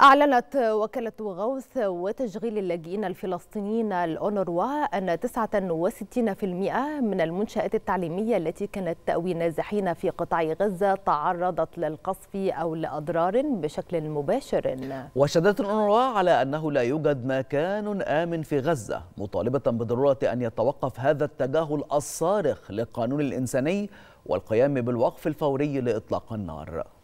أعلنت وكالة غوث وتشغيل اللاجئين الفلسطينيين الأونروا أن 69% من المنشآت التعليمية التي كانت تأوي نازحين في قطاع غزة تعرضت للقصف أو لأضرار بشكل مباشر وشدت الأونروا على أنه لا يوجد مكان آمن في غزة مطالبة بضرورة أن يتوقف هذا التجاهل الصارخ للقانون الإنساني والقيام بالوقف الفوري لإطلاق النار